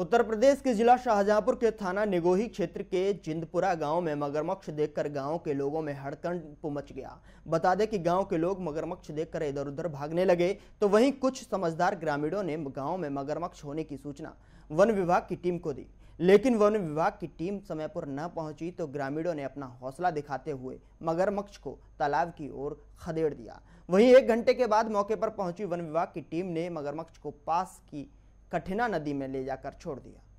उत्तर प्रदेश के जिला शाहजहांपुर के थाना निगोही क्षेत्र के जिंदपुरा गांव में मगरमक्ष देखकर गांव के लोगों में हड़कंप मच गया बता दें कि गांव के लोग मगरमक्ष देखकर इधर उधर भागने लगे तो वहीं कुछ समझदार ग्रामीणों ने गांव में मगरमक्ष होने की सूचना वन विभाग की टीम को दी लेकिन वन विभाग की टीम समय पर न पहुंची तो ग्रामीणों ने अपना हौसला दिखाते हुए मगरमक्ष को तालाब की ओर खदेड़ दिया वहीं एक घंटे के बाद मौके पर पहुंची वन विभाग की टीम ने मगरमक्ष को पास की कठिना नदी में ले जाकर छोड़ दिया